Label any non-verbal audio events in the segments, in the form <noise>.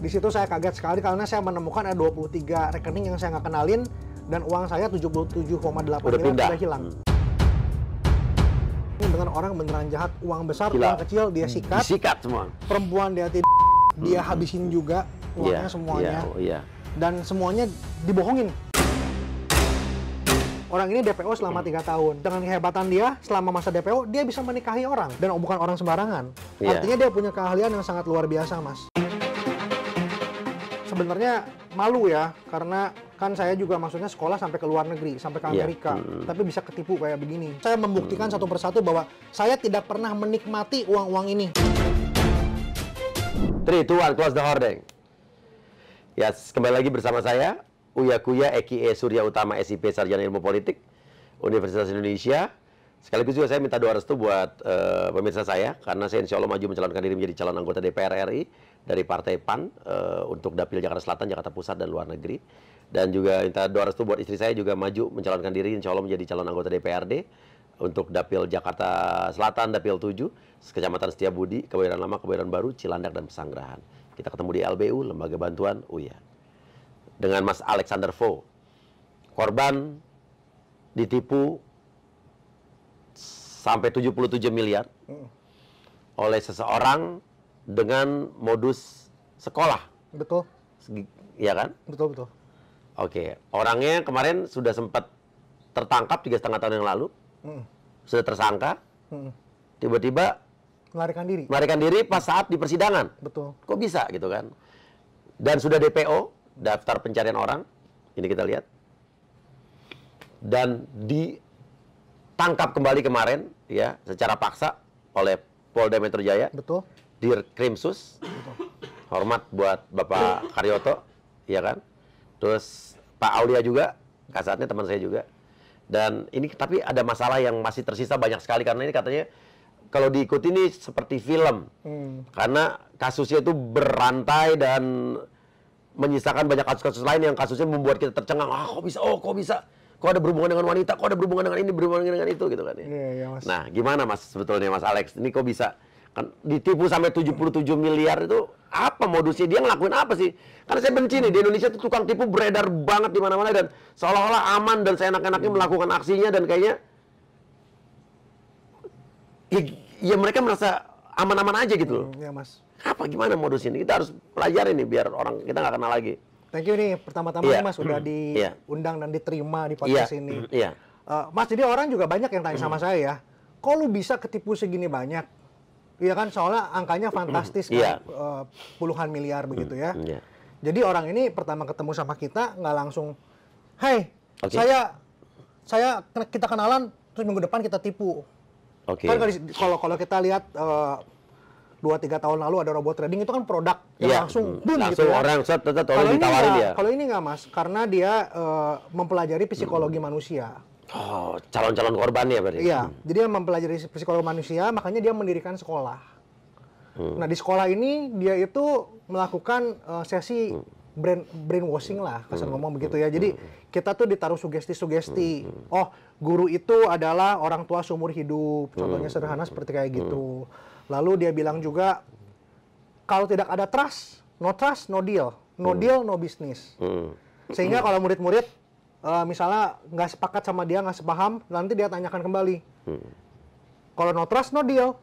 Di situ saya kaget sekali karena saya menemukan ada 23 rekening yang saya nggak kenalin dan uang saya 77,8 miliar sudah hilang. Hmm. dengan orang beneran jahat, uang besar, Gila. uang kecil dia hmm. sikat. Sikat semua. Perempuan dia tidak hmm. dia habisin juga uangnya yeah, semuanya. Yeah, oh, yeah. Dan semuanya dibohongin. Orang ini DPO selama tiga 3 tahun. Dengan kehebatan dia, selama masa DPO, dia bisa menikahi orang. Dan bukan orang sembarangan. Yeah. Artinya dia punya keahlian yang sangat luar biasa, Mas sebenarnya malu ya karena kan saya juga maksudnya sekolah sampai ke luar negeri sampai ke iya. Amerika yeah. hmm. tapi bisa ketipu kayak begini saya membuktikan hmm. satu persatu bahwa saya tidak pernah menikmati uang-uang ini Tri, Tuan close the hoarding Ya, yes, kembali lagi bersama saya, Uya Kuya, Eki E. Surya Utama, SIP, Sarjana Ilmu Politik, Universitas Indonesia. Sekaligus juga saya minta doa restu buat uh, pemirsa saya, karena saya insya Allah maju mencalonkan diri menjadi calon anggota DPR RI dari Partai PAN uh, untuk dapil Jakarta Selatan, Jakarta Pusat dan luar negeri. Dan juga minta doa restu buat istri saya juga maju mencalonkan diri insya Allah menjadi calon anggota DPRD untuk dapil Jakarta Selatan, dapil 7, Kecamatan Setiabudi, Kebayoran Lama, Kebayoran Baru, Cilandak dan Pesanggerahan. Kita ketemu di LBU, Lembaga Bantuan UIA. Dengan Mas Alexander Fo. Korban ditipu sampai 77 miliar hmm. oleh seseorang dengan modus sekolah. Betul. Iya kan? Betul betul. Oke, orangnya kemarin sudah sempat tertangkap tiga setengah tahun yang lalu, mm. sudah tersangka, tiba-tiba mm. melarikan diri. Melarikan diri pas saat di persidangan. Betul. Kok bisa gitu kan? Dan sudah DPO, daftar pencarian orang. Ini kita lihat. Dan ditangkap kembali kemarin ya secara paksa oleh Polda Metro Jaya. Betul. Dear Krimsus, Hormat buat Bapak Karyoto, ya kan? Terus Pak Aulia juga, kasatnya teman saya juga. Dan ini tapi ada masalah yang masih tersisa banyak sekali karena ini katanya kalau diikuti ini seperti film. Hmm. Karena kasusnya itu berantai dan menyisakan banyak kasus-kasus lain yang kasusnya membuat kita tercengang. Ah, kok bisa? Oh, kok bisa? Kok ada berhubungan dengan wanita? Kok ada berhubungan dengan ini, berhubungan dengan itu gitu kan ya. Yeah, yeah, mas. Nah, gimana Mas sebetulnya Mas Alex? Ini kok bisa kan ditipu sampai 77 miliar itu apa modusnya dia ngelakuin apa sih karena saya benci nih di Indonesia tuh tukang tipu beredar banget di mana-mana dan seolah-olah aman dan saya seenak-enaknya hmm. melakukan aksinya dan kayaknya ya, ya mereka merasa aman-aman aja gitu loh. Hmm, ya mas. Apa gimana modus ini? Kita harus pelajari nih biar orang kita nggak kenal lagi. Thank you nih pertama-tama yeah. mas sudah hmm. diundang yeah. dan diterima di iya. podcast yeah. ini. Yeah. Iya. Uh, mas jadi orang juga banyak yang tanya sama saya ya. Kok lu bisa ketipu segini banyak? Iya kan soalnya angkanya hmm. fantastis iya. kan yeah. puluhan miliar hmm. begitu ya. Yeah. Jadi orang ini pertama ketemu sama kita nggak langsung, "Hey, okay. saya saya kita kenalan terus minggu depan kita tipu." Oke. Okay. Kan kalau kalau kita lihat uh, dua tiga tahun lalu ada robot trading itu kan produk yang yeah. langsung hmm. boom langsung gitu ya. orang tetap kalau ditawarin dia. Kalau ini nggak mas, karena dia uh, mempelajari psikologi hmm. manusia. Oh, calon-calon korban ya berarti? Iya, hmm. jadi yang mempelajari psikologi manusia, makanya dia mendirikan sekolah. Hmm. Nah, di sekolah ini dia itu melakukan uh, sesi hmm. brain brainwashing lah, kasar hmm. ngomong begitu hmm. ya. Jadi hmm. kita tuh ditaruh sugesti-sugesti. Hmm. hmm. Oh, guru itu adalah orang tua seumur hidup. Contohnya sederhana seperti kayak gitu. Lalu dia bilang juga kalau tidak ada trust, no trust, no deal. No deal, no business. Sehingga kalau murid-murid uh, misalnya nggak sepakat sama dia nggak sepaham nanti dia tanyakan kembali hmm. kalau no trust no deal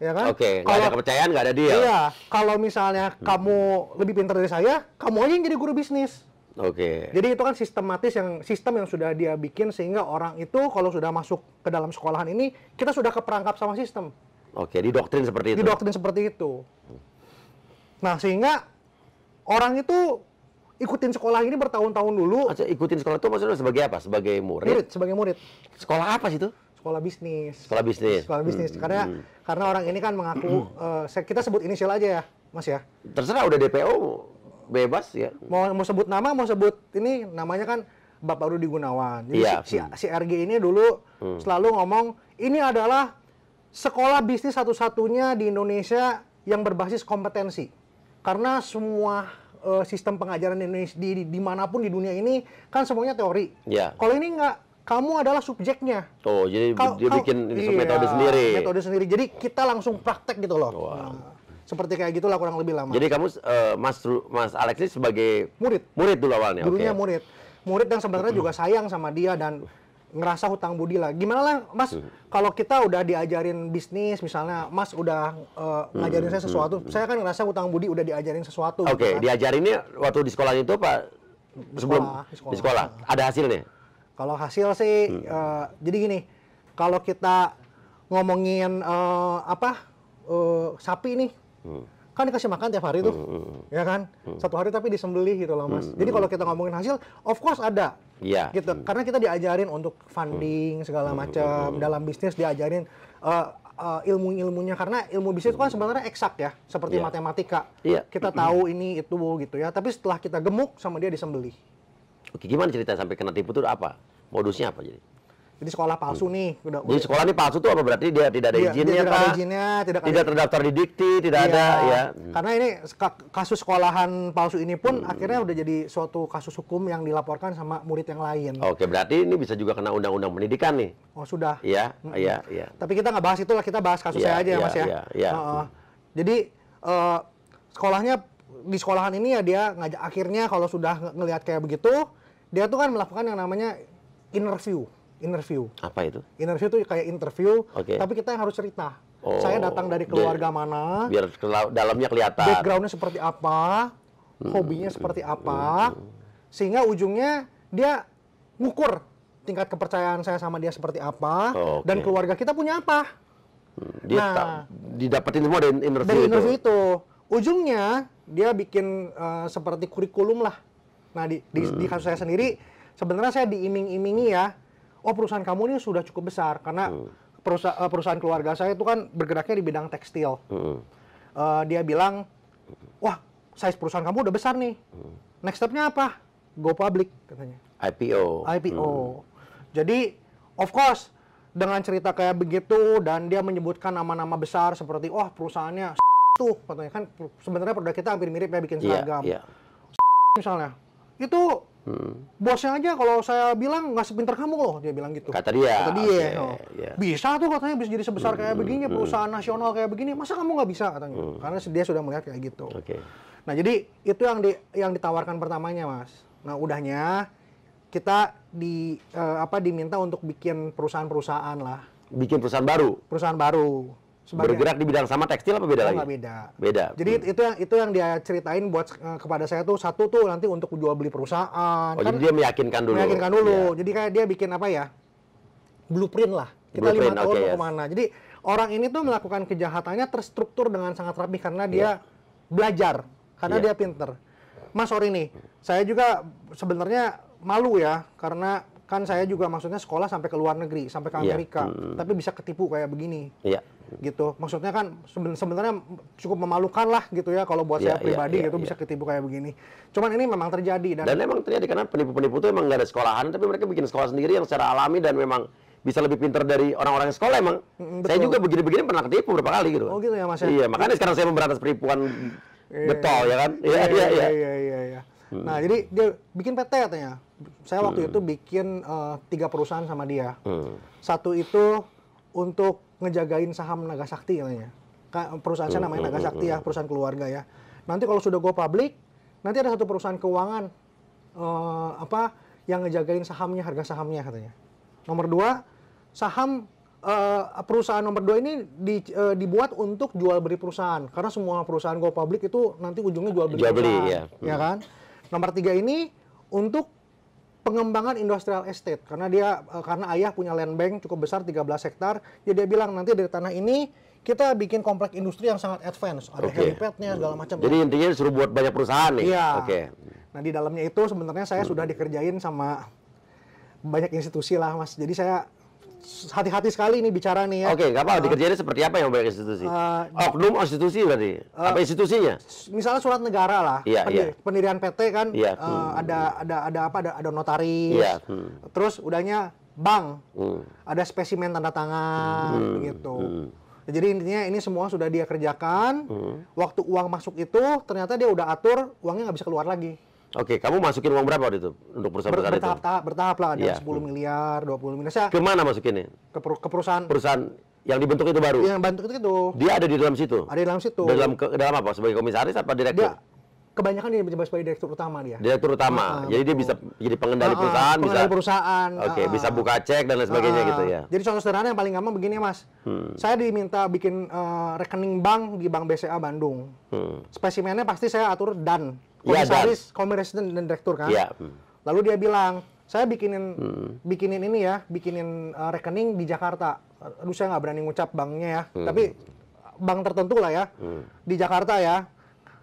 ya kan oke okay, ada kepercayaan nggak ada deal iya kalau misalnya hmm. kamu lebih pintar dari saya kamu aja yang jadi guru bisnis oke okay. jadi itu kan sistematis yang sistem yang sudah dia bikin sehingga orang itu kalau sudah masuk ke dalam sekolahan ini kita sudah keperangkap sama sistem oke okay, doktrin seperti itu di doktrin seperti itu nah sehingga orang itu ikutin sekolah ini bertahun-tahun dulu. Maksud, ikutin sekolah itu maksudnya sebagai apa? Sebagai murid? Murid, sebagai murid. Sekolah apa sih itu? Sekolah bisnis. Sekolah bisnis. Sekolah bisnis. Hmm. Karena hmm. karena orang ini kan mengaku hmm. uh, kita sebut inisial aja ya, Mas ya. Terserah udah DPO bebas ya. Mau mau sebut nama, mau sebut ini namanya kan Bapak Rudi Gunawan. Jadi ya. si, hmm. si RG ini dulu hmm. selalu ngomong ini adalah sekolah bisnis satu-satunya di Indonesia yang berbasis kompetensi. Karena semua uh, sistem pengajaran di Indonesia di, di dimanapun di dunia ini kan semuanya teori. Ya. Kalau ini nggak kamu adalah subjeknya. Oh, jadi kau, dia kau, bikin iya, metode sendiri. Metode sendiri. Jadi kita langsung praktek gitu loh. Wow. Nah, seperti kayak gitulah kurang lebih lama. Jadi kamu uh, Mas Mas Alex ini sebagai murid. Murid dulu awalnya. Dulunya okay. murid. Murid yang sebenarnya mm -hmm. juga sayang sama dia dan ngerasa hutang budi lah. Gimana lah, Mas? Hmm. Kalau kita udah diajarin bisnis, misalnya Mas udah uh, ngajarin hmm. saya sesuatu, hmm. saya kan ngerasa hutang budi udah diajarin sesuatu. Oke, okay. gitu kan. diajarinnya waktu di sekolah itu pak sebelum di sekolah, di sekolah. ada hasilnya. Kalau hasil sih, hmm. uh, jadi gini, kalau kita ngomongin uh, apa uh, sapi nih. Hmm kan dikasih makan tiap hari tuh, mm, mm, mm. ya kan? Mm. Satu hari tapi disembelih gitu loh mas. Mm. Jadi mm, kalau kita ngomongin hasil, of course ada, yeah. gitu. Mm. Karena kita diajarin untuk funding segala macam mm. dalam bisnis diajarin uh, uh, ilmu-ilmunya karena ilmu bisnis itu kan sebenarnya eksak ya, seperti yeah. matematika. Yeah. Kita tahu ini itu gitu ya. Tapi setelah kita gemuk sama dia disembelih. Oke, gimana cerita sampai kena tipu itu apa? Modusnya apa jadi? Jadi sekolah palsu hmm. nih. Udah, Jadi sekolah ini palsu tuh apa berarti dia tidak ada iya, izinnya, tidak Ada izinnya, tidak, tidak terdaftar di Dikti, tidak iya, ada ya. Hmm. Karena ini kasus sekolahan palsu ini pun hmm. akhirnya udah jadi suatu kasus hukum yang dilaporkan sama murid yang lain. Oke, berarti ini bisa juga kena undang-undang pendidikan nih. Oh, sudah. Iya, hmm. iya, hmm. iya. Tapi kita nggak bahas itu lah, kita bahas kasus saya iya, aja ya, iya, Mas ya. Iya, iya. Uh, uh. Jadi uh, sekolahnya di sekolahan ini ya dia ngajak akhirnya kalau sudah ngelihat kayak begitu, dia tuh kan melakukan yang namanya interview interview. Apa itu? Interview itu kayak interview, okay. tapi kita yang harus cerita. Oh, saya datang dari keluarga biar, mana? Biar dalamnya kelihatan. Backgroundnya seperti apa? Hmm. Hobinya seperti hmm. apa? Hmm. Sehingga ujungnya dia ngukur tingkat kepercayaan saya sama dia seperti apa oh, okay. dan keluarga kita punya apa. Hmm, dia nah, didapetin semua dari interview dari interview itu. itu. Ujungnya dia bikin uh, seperti kurikulum lah. Nah di di, hmm. di kasus saya sendiri sebenarnya saya diiming-imingi ya oh perusahaan kamu ini sudah cukup besar karena hmm. perusahaan, eh, perusahaan keluarga saya itu kan bergeraknya di bidang tekstil. Hmm. Uh, dia bilang, wah size perusahaan kamu udah besar nih. Hmm. Next stepnya apa? Go public katanya. IPO. IPO. Hmm. Jadi of course dengan cerita kayak begitu dan dia menyebutkan nama-nama besar seperti wah oh, perusahaannya <laughs> tuh katanya kan sebenarnya produk kita hampir mirip ya bikin iya, seragam. Yeah, <laughs> yeah. Misalnya itu Hmm. Bosnya aja kalau saya bilang nggak sepinter kamu loh, dia bilang gitu. Kata dia. Kata dia. Okay, oh. yeah. Bisa tuh katanya bisa jadi sebesar hmm, kayak begini, hmm, perusahaan hmm. nasional kayak begini. Masa kamu nggak bisa katanya? Hmm. Karena dia sudah melihat kayak gitu. Okay. Nah jadi itu yang di, yang ditawarkan pertamanya mas. Nah udahnya kita di uh, apa diminta untuk bikin perusahaan-perusahaan lah. Bikin perusahaan baru. Perusahaan baru. Sebagai, bergerak di bidang sama tekstil apa beda oh, lagi? beda. Beda. Jadi hmm. itu yang itu yang dia ceritain buat uh, kepada saya tuh satu tuh nanti untuk jual beli perusahaan. Oh, kan, jadi dia meyakinkan dulu. Meyakinkan dulu. Yeah. Jadi kayak dia bikin apa ya? Blueprint lah. Kita lihat lima tahun okay, mau yes. kemana. Jadi orang ini tuh melakukan kejahatannya terstruktur dengan sangat rapi karena iya. dia yeah. belajar, karena yeah. dia pinter. Mas sorry nih, saya juga sebenarnya malu ya karena kan saya juga maksudnya sekolah sampai ke luar negeri sampai ke iya. Amerika yeah. mm. tapi bisa ketipu kayak begini yeah. gitu maksudnya kan sebenarnya cukup memalukan lah gitu ya kalau buat yeah, saya iya, pribadi yeah, gitu yeah. bisa ketipu kayak begini cuman ini memang terjadi dan dan memang terjadi karena penipu-penipu itu emang nggak ada sekolahan tapi mereka bikin sekolah sendiri yang secara alami dan memang bisa lebih pintar dari orang-orang yang sekolah emang. Betul. Saya juga begini-begini pernah ketipu berapa kali gitu. Oh gitu ya Mas ya. Iya, makanya sekarang saya memberantas penipuan betul iya, ya kan. Iya, iya, iya. Iya, iya, iya. Mm. Nah, jadi dia bikin PT katanya saya waktu hmm. itu bikin uh, tiga perusahaan sama dia. Hmm. Satu itu untuk ngejagain saham Naga Sakti namanya. Perusahaan saya hmm, namanya hmm, Naga Sakti ya, perusahaan keluarga ya. Nanti kalau sudah go public, nanti ada satu perusahaan keuangan uh, apa yang ngejagain sahamnya, harga sahamnya katanya. Nomor dua, saham uh, perusahaan nomor dua ini di, uh, dibuat untuk jual beli perusahaan karena semua perusahaan go public itu nanti ujungnya jual beli jual beli ya, ya kan. Nomor tiga ini untuk pengembangan industrial estate karena dia eh, karena ayah punya land bank cukup besar 13 hektar ya dia bilang nanti dari tanah ini kita bikin komplek industri yang sangat advance ada okay. helipadnya segala macam jadi intinya disuruh buat banyak perusahaan nih iya okay. nah di dalamnya itu sebenarnya saya sudah dikerjain sama banyak institusi lah mas jadi saya hati-hati sekali ini bicara nih ya. Oke, okay, apa-apa. Uh, Dikerjainnya seperti apa yang banyak institusi? Uh, Oknum institusi berarti? Uh, apa institusinya? Misalnya surat negara lah. Iya, Pendir iya. Pendirian PT kan iya, uh, ada ada ada apa? Ada, ada notaris. Iya, hmm. Terus udahnya bank. Hmm. Ada spesimen tanda tangan hmm. gitu. Hmm. Jadi intinya ini semua sudah dia kerjakan. Hmm. Waktu uang masuk itu ternyata dia udah atur uangnya nggak bisa keluar lagi. Oke, kamu masukin uang berapa waktu itu untuk perusahaan Ber, bertahap, itu? Tahap, bertahap lah, ada ya. 10 miliar, 20 miliar. Saya Kemana masukinnya? Ke, per, ke perusahaan. Perusahaan yang dibentuk itu baru? Yang bentuk itu. Gitu. Dia ada di dalam situ? Ada di dalam situ. Dalam ke, dalam apa? Sebagai komisaris apa direktur? Dia, kebanyakan dia sebagai direktur utama dia. Direktur utama. Uh, jadi dia bisa jadi pengendali uh, perusahaan, pengendali bisa perusahaan. Oke, okay, uh, bisa buka cek dan lain sebagainya uh, gitu ya. Jadi contoh sederhana yang paling gampang begini, ya, Mas. Hmm. Saya diminta bikin uh, rekening bank di Bank BCA Bandung. Hmm. Spesimennya pasti saya atur dan komisaris, ya, komisaris dan, dan direktur kan. Ya. Hmm. Lalu dia bilang, saya bikinin hmm. bikinin ini ya, bikinin uh, rekening di Jakarta. Aduh saya nggak berani ngucap banknya ya, hmm. tapi bank tertentu lah ya hmm. di Jakarta ya.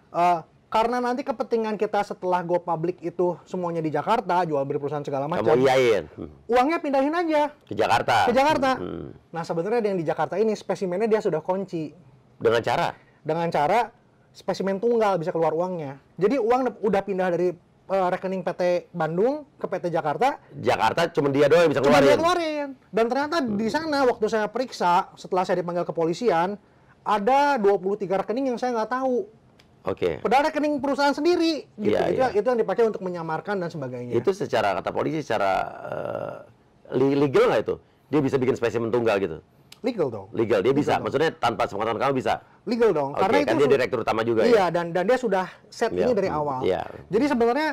Uh, karena nanti kepentingan kita setelah go public itu semuanya di Jakarta, jual beli perusahaan segala macam. Kamu iyain. Uangnya pindahin aja ke Jakarta. Ke Jakarta. Hmm, hmm. Nah, sebenarnya yang di Jakarta ini spesimennya dia sudah kunci. Dengan cara? Dengan cara spesimen tunggal bisa keluar uangnya. Jadi uang udah pindah dari uh, rekening PT Bandung ke PT Jakarta. Jakarta cuma dia doang yang bisa keluarin. Cuma dia keluarin. Dan ternyata hmm. di sana waktu saya periksa setelah saya dipanggil kepolisian ada 23 rekening yang saya nggak tahu Oke. Okay. Padahal rekening perusahaan sendiri gitu. Yeah, itu, yeah. itu yang dipakai untuk menyamarkan dan sebagainya. Itu secara kata polisi secara uh, legal nggak itu? Dia bisa bikin spesimen tunggal gitu. Legal dong. Legal, dia legal bisa. Dong. Maksudnya tanpa sepengetahuan kamu bisa. Legal dong. Okay, Karena kan itu dia direktur utama juga iya, ya. Iya, dan dan dia sudah set yeah. ini iya. dari awal. Yeah. Jadi sebenarnya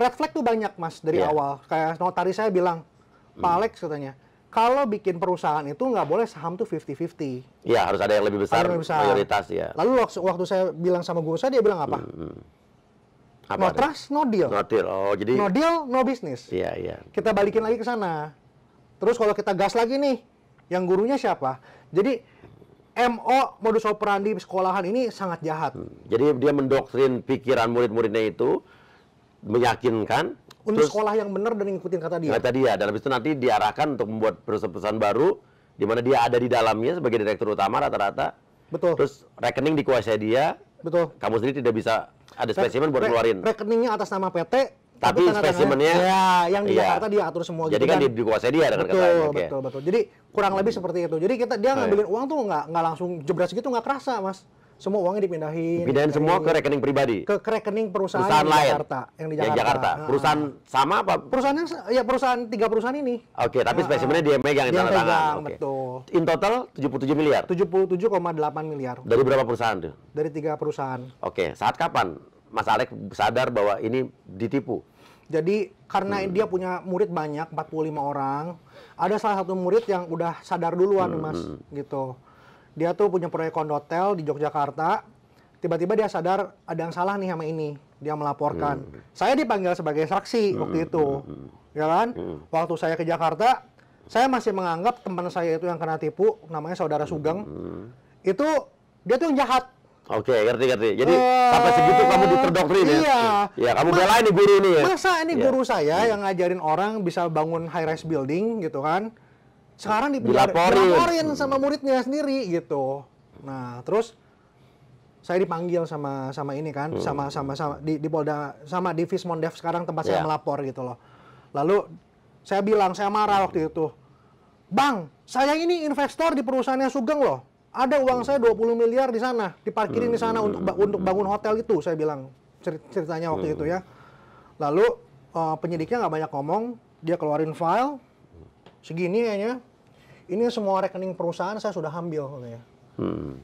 red flag tuh banyak Mas dari yeah. awal. Kayak notaris saya bilang, Pak hmm. Alex katanya, kalau bikin perusahaan itu nggak boleh saham tuh 50-50. Iya, harus ada yang lebih besar, Prioritas besar. mayoritas ya. Lalu waktu, saya bilang sama guru saya, dia bilang apa? Hmm. apa no ada? trust, no deal. No deal, oh jadi... No deal, no business. Iya, iya. Kita balikin lagi ke sana. Terus kalau kita gas lagi nih, yang gurunya siapa? Jadi MO modus operandi sekolahan ini sangat jahat. Hmm. Jadi dia mendoktrin pikiran murid-muridnya itu, meyakinkan untuk Terus, sekolah yang benar dan ngikutin kata dia. Kata dia, dan habis itu nanti diarahkan untuk membuat perusahaan-perusahaan baru, di mana dia ada di dalamnya sebagai direktur utama rata-rata. Betul. Terus rekening dikuasai dia. Betul. Kamu sendiri tidak bisa ada spesimen buat keluarin. Rekeningnya atas nama PT, tapi, tapi spesimennya ya yang di iya. Jakarta dia atur semua jadi gitu kan, kan dikuasai dia dengan betul, betul okay. betul betul jadi kurang lebih seperti itu jadi kita dia ngambilin iya. uang tuh nggak nggak langsung jebres gitu nggak kerasa mas semua uangnya dipindahin. Dipindahin semua ke rekening pribadi. Ke, ke rekening perusahaan, perusahaan yang lain. Jakarta, yang di Jakarta. ya, Jakarta. Nah, perusahaan sama apa? Perusahaan yang ya perusahaan tiga perusahaan ini. Oke, okay, tapi nah, spesimennya dia megang yang tanda tangan. Okay. betul. In total 77 miliar. 77,8 miliar. Dari berapa perusahaan tuh? Dari tiga perusahaan. Oke, okay. saat kapan Mas Alek sadar bahwa ini ditipu? Jadi karena hmm. dia punya murid banyak 45 orang, ada salah satu murid yang udah sadar duluan, hmm. Mas, hmm. gitu dia tuh punya proyek kondotel di Yogyakarta tiba-tiba dia sadar ada yang salah nih sama ini dia melaporkan hmm. saya dipanggil sebagai saksi hmm. waktu hmm, itu hmm, hmm. ya kan hmm. waktu saya ke Jakarta saya masih menganggap teman saya itu yang kena tipu namanya saudara hmm, Sugeng hmm. itu dia tuh yang jahat Oke, ngerti ngerti. Jadi uh, sampai segitu kamu diterdoktrin iya. ya. Iya. Ya, kamu bela ini guru ini ya. Masa ini iya. guru saya yeah. yang ngajarin orang bisa bangun high rise building gitu kan? sekarang dipilih, dilaporin sama muridnya sendiri gitu. Nah, terus saya dipanggil sama sama ini kan, hmm. sama sama sama di, di Polda sama di Vismondev sekarang tempat yeah. saya ya. melapor gitu loh. Lalu saya bilang saya marah waktu itu. Bang, saya ini investor di perusahaannya Sugeng loh. Ada uang saya 20 miliar di sana, diparkirin di sana hmm. untuk untuk bangun hotel itu saya bilang ceritanya waktu itu hmm. ya. Lalu uh, penyidiknya nggak banyak ngomong, dia keluarin file segini kayaknya ini semua rekening perusahaan saya sudah ambil ya. Hmm.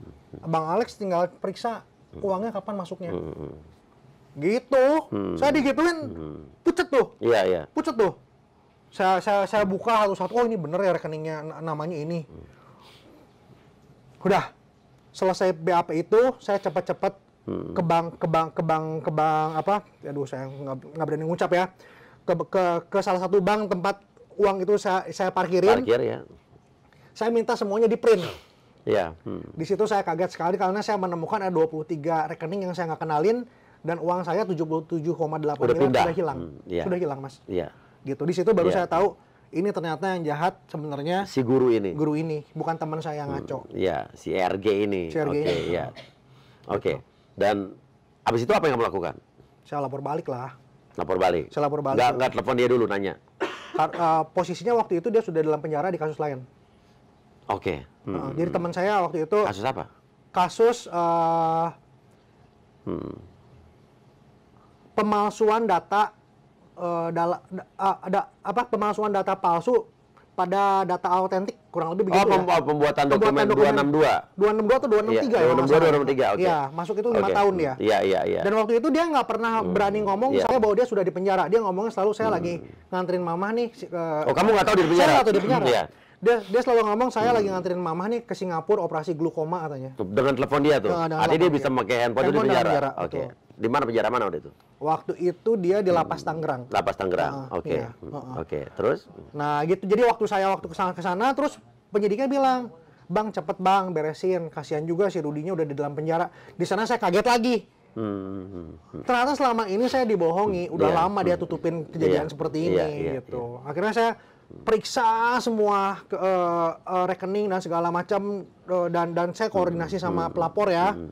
Bang Alex tinggal periksa uangnya kapan masuknya. Hmm, hmm, hmm. Gitu. Hmm. Saya digituin hmm. pucet tuh. Iya, iya. Pucet tuh. Saya saya saya buka satu-satu, oh ini bener ya rekeningnya namanya ini. Udah. Selesai BAP itu, saya cepat-cepat hmm. ke bank ke bank ke bank ke bank apa aduh saya nggak berani ngucap ya ke, ke ke salah satu bank tempat uang itu saya saya parkirin parkir ya saya minta semuanya di print. Yeah. Hmm. Di situ saya kaget sekali karena saya menemukan ada 23 rekening yang saya nggak kenalin dan uang saya 77,8 miliar sudah hilang. Hmm, Yeah. Sudah hilang, Mas. Yeah. Gitu. Di situ baru yeah. saya tahu ini ternyata yang jahat sebenarnya si guru ini. Guru ini, bukan teman saya yang ngaco. Hmm, iya, hmm, si RG ini. Si RG okay, ini. Iya. Gitu. Oke. Okay. Dan abis itu apa yang kamu lakukan? Saya lapor balik lah. Lapor balik. Saya lapor balik. Enggak, enggak telepon dia dulu nanya. Har, uh, eh, posisinya waktu itu dia sudah dalam penjara di kasus lain. Oke. Okay. Hmm. Jadi teman saya waktu itu kasus apa? Kasus uh, hmm. pemalsuan data uh, eh, dalam uh, ada apa pemalsuan data palsu pada data autentik kurang lebih oh, begitu oh, pem ya. Oh, pembuatan dokumen, pembuatan dokumen 262. 262 atau 263 iya, ya. 262 263 oke. Okay. Iya, masuk itu 5 okay. tahun dia. Iya, iya, iya. Dan waktu itu dia nggak pernah hmm. berani ngomong yeah. saya bahwa dia sudah di penjara. Dia ngomongnya selalu saya hmm. lagi nganterin mamah nih uh, Oh, kamu nggak tahu di penjara. Saya nggak tahu di penjara. yeah dia dia selalu ngomong saya hmm. lagi nganterin mama nih ke Singapura operasi glukoma katanya. Tuh, dengan telepon dia tuh. Nah, Artinya dia bisa pakai handphone, handphone di penjara. penjara Oke. Okay. Di mana penjara mana waktu itu? Waktu itu dia di Lapas hmm. Tangerang. Lapas Tangerang. Ah, Oke. Iya. Hmm. Ah, ah. Oke. Okay. Iya. Uh -uh. okay. Terus? Nah, gitu. Jadi waktu saya waktu kesana kesana terus penyidiknya bilang, "Bang, cepet Bang, beresin. Kasihan juga si Rudinya udah di dalam penjara." Di sana saya kaget lagi. Hmm, hmm, Ternyata selama ini saya dibohongi, udah yeah. lama dia hmm. tutupin kejadian yeah. seperti iya, ini yeah, yeah, gitu. Yeah. Akhirnya saya periksa semua uh, uh, rekening dan segala macam uh, dan dan saya koordinasi sama hmm. pelapor ya hmm.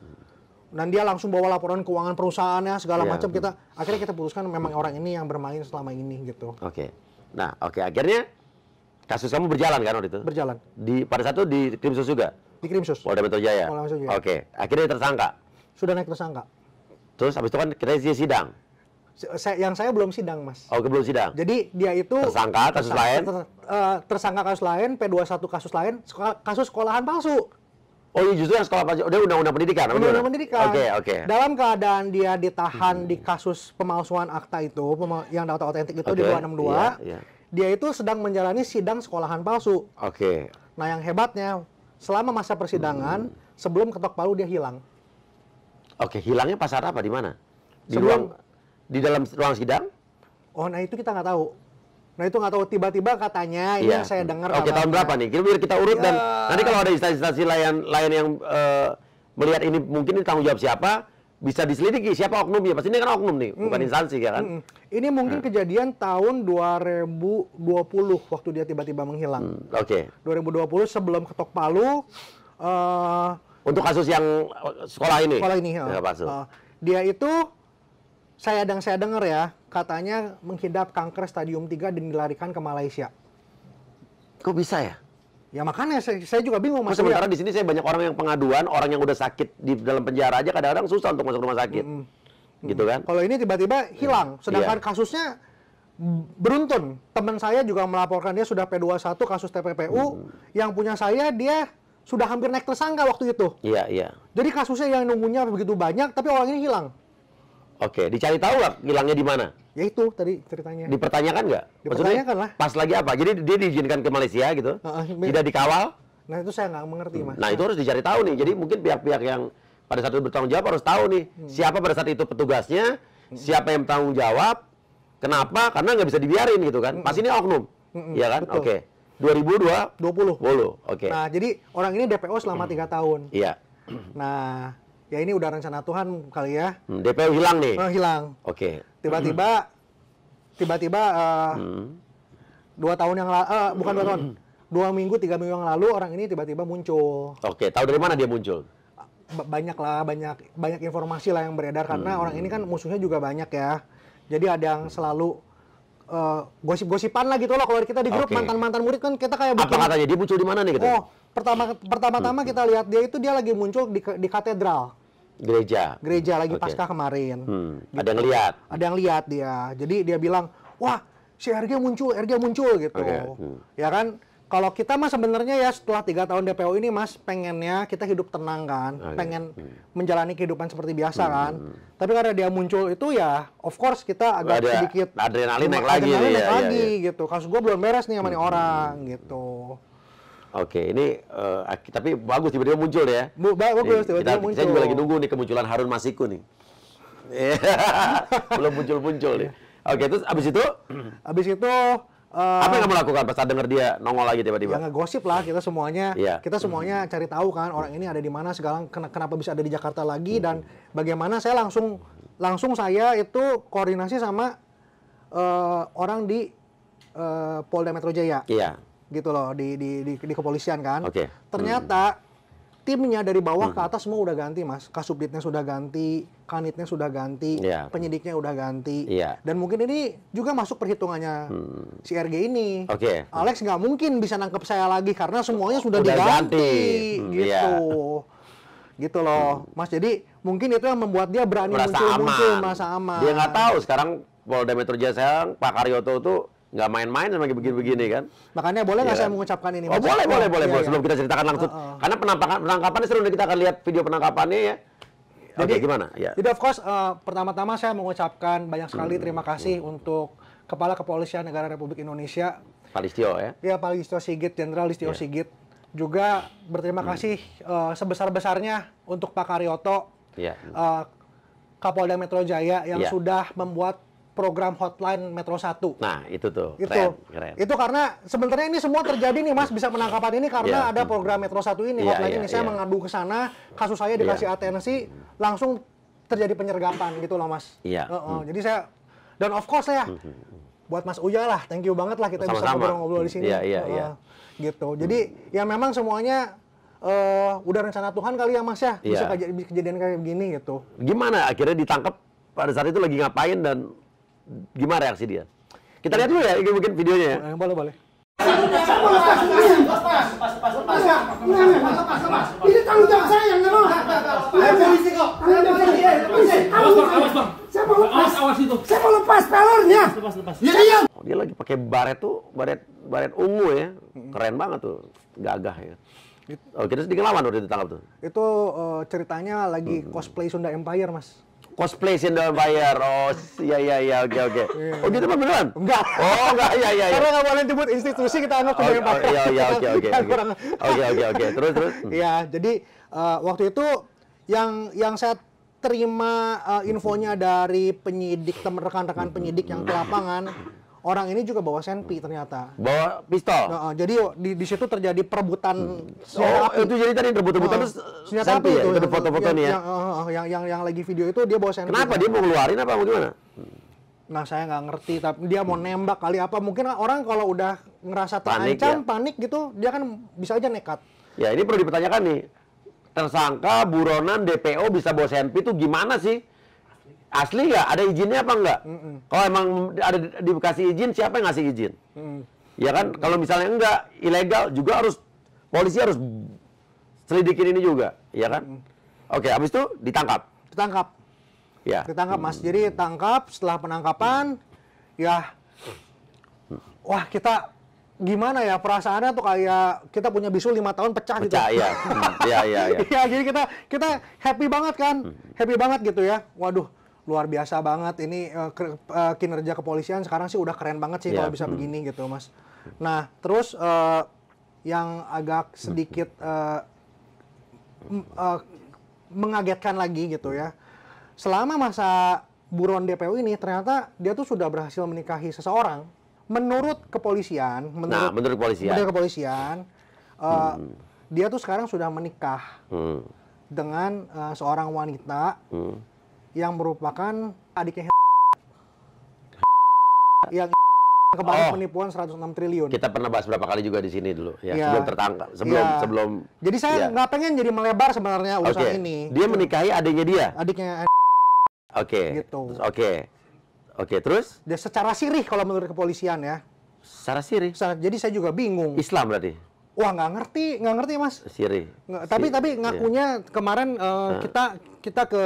dan dia langsung bawa laporan keuangan perusahaannya segala ya. macam kita akhirnya kita putuskan memang orang ini yang bermain selama ini gitu. Oke. Okay. Nah, oke okay. akhirnya kasus kamu berjalan kan waktu itu? Berjalan. Di pada satu di Krimsus juga. Di Krimsus. Polda Metro Jaya. Jaya. Oke. Okay. Akhirnya tersangka. Sudah naik tersangka. Terus habis itu kan kita sidang saya, yang saya belum sidang, Mas. Oh, belum sidang. Jadi dia itu tersangka kasus tersangka, lain. Ter, uh, tersangka kasus lain, P21 kasus lain, sekolah, kasus sekolahan palsu. Oh, iya justru yang sekolah palsu. Udah undang-undang pendidikan. Undang-undang pendidikan. Oke, okay, oke. Okay. Dalam keadaan dia ditahan hmm. di kasus pemalsuan akta itu, yang data otentik itu okay. di 262. Yeah, yeah. Dia itu sedang menjalani sidang sekolahan palsu. Oke. Okay. Nah, yang hebatnya selama masa persidangan, hmm. sebelum ketok palu dia hilang. Oke, okay, hilangnya pasar apa di mana? Di sebelum ruang di dalam ruang sidang? Oh, nah itu kita nggak tahu. Nah itu nggak tahu tiba-tiba katanya ini yeah. yang saya dengar. Oke okay, tahun berapa nih? Kita kita urut yeah. dan ya. nanti kalau ada instansi-instansi lain lain yang uh, melihat ini mungkin ini tanggung jawab siapa bisa diselidiki siapa oknumnya pasti ini kan oknum nih mm. bukan instansi ya kan mm. ini mungkin hmm. kejadian tahun 2020 waktu dia tiba-tiba menghilang mm. oke okay. 2020 sebelum ketok palu uh, untuk kasus yang eh, sekolah ini sekolah ini uh, ya, uh, dia itu saya dan saya dengar ya, katanya menghidap kanker stadium 3 dan dilarikan ke Malaysia. Kok bisa ya? Ya makanya saya, saya juga bingung Mas. sementara ya. di sini saya banyak orang yang pengaduan, orang yang udah sakit di dalam penjara aja kadang-kadang susah untuk masuk rumah sakit. Mm -hmm. Gitu kan? Kalau ini tiba-tiba hilang, iya. sedangkan yeah. kasusnya beruntun. Teman saya juga melaporkan dia sudah P21 kasus TPPU, mm. yang punya saya dia sudah hampir naik tersangka waktu itu. Iya, yeah, iya. Yeah. Jadi kasusnya yang nunggunya begitu banyak tapi orang ini hilang. Oke, dicari tahu nggak hilangnya di mana? Ya itu tadi ceritanya. Dipertanyakan nggak? Dipertanyakan lah. Pas lagi apa? Jadi dia diizinkan ke Malaysia gitu, uh, tidak dikawal. Nah itu saya nggak mengerti mas. Nah itu harus dicari tahu nih. Jadi mungkin pihak-pihak yang pada saat itu bertanggung jawab harus tahu nih hmm. siapa pada saat itu petugasnya, hmm. siapa yang bertanggung jawab, kenapa? Karena nggak bisa dibiarin gitu kan. Hmm. Pas ini oknum, hmm. ya kan? Oke. Okay. 2002 20. 20. Oke. Okay. Nah, jadi orang ini DPO selama hmm. tiga tahun. Iya. Nah, ya ini udah rencana Tuhan kali ya. Hmm, DP hilang nih. Oh, hilang. Oke. Okay. Tiba-tiba tiba-tiba uh, hmm. dua tahun yang lalu, uh, eh, bukan dua tahun, dua minggu tiga minggu yang lalu orang ini tiba-tiba muncul. Oke, tahu dari mana dia muncul? Banyak lah, banyak banyak informasi lah yang beredar karena hmm. orang ini kan musuhnya juga banyak ya. Jadi ada yang selalu uh, gosip-gosipan lah gitu loh kalau kita di grup okay. mantan-mantan murid kan kita kayak bikin, apa katanya dia muncul di mana nih gitu. Oh, pertama pertama-tama hmm. kita lihat dia itu dia lagi muncul di di katedral gereja gereja lagi okay. pasca kemarin hmm. gitu. ada yang lihat ada yang lihat dia jadi dia bilang wah si RG muncul RG muncul gitu okay. hmm. ya kan kalau kita mah sebenarnya ya setelah tiga tahun DPO ini mas pengennya kita hidup tenang kan okay. Ah, iya. pengen hmm. menjalani kehidupan seperti biasa hmm. kan hmm, hmm. tapi karena dia muncul itu ya of course kita agak Ada sedikit adrenalin naik lagi adrenalin naik ya, lagi ya, ya. gitu kasus gue belum beres nih sama hmm. nih hmm, orang gitu Oke, ini uh, tapi bagus tiba-tiba muncul ya. Bu, bagus tiba-tiba muncul. Saya juga lagi nunggu nih kemunculan Harun Masiku nih. <laughs> <laughs> Belum muncul-muncul nih. Oke, terus abis itu? <clears throat> Abis itu Uh, apa yang kamu lakukan pas denger dia nongol lagi tiba-tiba? Ya nggak gosip lah kita semuanya, yeah. kita semuanya cari tahu kan orang ini ada di mana sekarang kenapa bisa ada di Jakarta lagi mm dan bagaimana saya langsung langsung saya itu koordinasi sama uh, orang di uh, Polda Metro Jaya. Iya. Yeah gitu loh di di di, di kepolisian kan. Okay. Ternyata hmm timnya dari bawah hmm. ke atas semua udah ganti mas kasubditnya sudah ganti kanitnya sudah ganti yeah. penyidiknya udah ganti yeah. dan mungkin ini juga masuk perhitungannya hmm. si RG ini okay. Alex nggak mungkin bisa nangkep saya lagi karena semuanya sudah, udah diganti ganti. Hmm, gitu yeah. gitu loh hmm. mas jadi mungkin itu yang membuat dia berani muncul-muncul masa aman dia nggak tahu sekarang Polda Metro Jaya Pak Karyoto tuh nggak main-main sama begini-begini kan. Makanya boleh nggak ya. saya kan? mengucapkan ini? Oh, boleh, boleh, iya, boleh, iya, boleh. Iya. Sebelum kita ceritakan langsung. Uh, uh. Karena penangkapan penangkapan penangkapannya seru, kita akan lihat video penangkapannya ya. Jadi okay, gimana? Ya. Jadi of course uh, pertama-tama saya mengucapkan banyak sekali hmm. terima hmm. kasih hmm. untuk Kepala Kepolisian Negara Republik Indonesia. Pak Listio ya? Iya Pak Listio Sigit, Jenderal Listio yeah. Sigit. Juga berterima hmm. kasih uh, sebesar-besarnya untuk Pak Karyoto, yeah. uh, Kapolda Metro Jaya yang yeah. sudah membuat program hotline Metro 1. Nah, itu tuh. Itu. Keren, Itu karena sebenarnya ini semua terjadi nih Mas bisa penangkapan ini karena yeah. ada program Metro 1 ini yeah, hotline yeah, ini saya yeah. mengadu ke sana, kasus saya dikasih yeah. atensi, langsung terjadi penyergapan gitu loh Mas. Iya. Yeah. Uh -uh. Hmm. Jadi saya dan of course ya hmm, hmm, hmm. buat Mas Uya lah, thank you banget lah kita Sama -sama. bisa ngobrol-ngobrol di sini. Iya, iya, iya. Gitu. Jadi hmm. ya memang semuanya Uh, udah rencana Tuhan kali ya Mas ya yeah. bisa kej kejadian kayak begini gitu. Gimana akhirnya ditangkap pada saat itu lagi ngapain dan gimana reaksi dia. Kita lihat dulu ya, ini mungkin videonya ya. Yang Boleh, boleh. Ini tanggung jawab saya yang nggak mau. Saya polisi kok. Saya polisi. Awas bang, awas bang. Saya mau lepas. Awas, awas itu. Saya mau lepas telurnya. Lepas, lepas. Ya dia. Dia lagi pakai baret tuh, baret baret ungu ya. Keren banget tuh, gagah ya. Oh, kita sedikit lawan udah ditangkap tuh. Itu ceritanya lagi cosplay Sunda Empire, Mas cosplay Sindel Fire. Oh, iya iya iya, oke oke. Iya. Oh, gitu mah beneran? Enggak. Oh, enggak, iya, iya iya. Karena nggak boleh disebut institusi, kita anggap sebagai oh, Iya iya, oke oke. Oke oke oke. Terus terus. <laughs> Iya, jadi uh, waktu itu yang yang saya terima uh, infonya dari penyidik teman rekan-rekan penyidik yang ke lapangan orang ini juga bawa senpi ternyata. Bawa pistol. Nah, jadi di, di situ terjadi perebutan hmm. oh, api. itu jadi tadi perebutan rebutan nah, senjata senpi api ya? itu. Ya? Itu foto-foto nih ya. Yang, uh, yang yang yang lagi video itu dia bawa senpi. Kenapa dia mau keluarin apa mau gimana? Nah, saya nggak ngerti tapi dia mau nembak kali apa. Mungkin orang kalau udah ngerasa terancam, panik, ya? panik gitu, dia kan bisa aja nekat. Ya, ini perlu dipertanyakan nih. Tersangka buronan DPO bisa bawa senpi itu gimana sih? asli nggak ada izinnya apa nggak? mm -mm. kalau emang ada dikasih izin siapa yang ngasih izin mm. ya kan mm. kalau misalnya enggak ilegal juga harus polisi harus selidikin ini juga ya kan mm. oke habis itu ditangkap ditangkap ya ditangkap mas jadi hmm. tangkap setelah penangkapan -mm. ya wah kita gimana ya perasaannya tuh kayak kita punya bisul lima tahun pecah, gitu. pecah gitu. <laughs> Iya. iya, iya, iya. Ya, jadi kita kita happy banget kan, hmm. happy banget gitu ya. Waduh, luar biasa banget ini uh, kinerja kepolisian sekarang sih udah keren banget sih yeah. kalau bisa hmm. begini gitu mas nah terus uh, yang agak hmm. sedikit uh, uh, mengagetkan lagi gitu ya selama masa buron DPO ini ternyata dia tuh sudah berhasil menikahi seseorang menurut kepolisian nah, menurut, nah, menurut kepolisian menurut kepolisian uh, hmm. dia tuh sekarang sudah menikah hmm. dengan uh, seorang wanita hmm yang merupakan adiknya yang kebanyakan oh. penipuan 106 triliun. Kita pernah bahas berapa kali juga di sini dulu ya, ya. sebelum tertangkap sebelum ya. sebelum Jadi saya ya. nggak ya. pengen jadi melebar sebenarnya urusan okay. ini. Dia menikahi adiknya dia. Adiknya Oke. Okay. Gitu. Oke. Oke, terus? Dia ya, secara sirih kalau menurut kepolisian ya. Secara sirih. Jadi saya juga bingung. Islam berarti. Wah nggak ngerti, nggak ngerti mas. Siri. Nggak, tapi Siri. tapi iya. ngakunya yeah. kemarin uh, nah. kita kita ke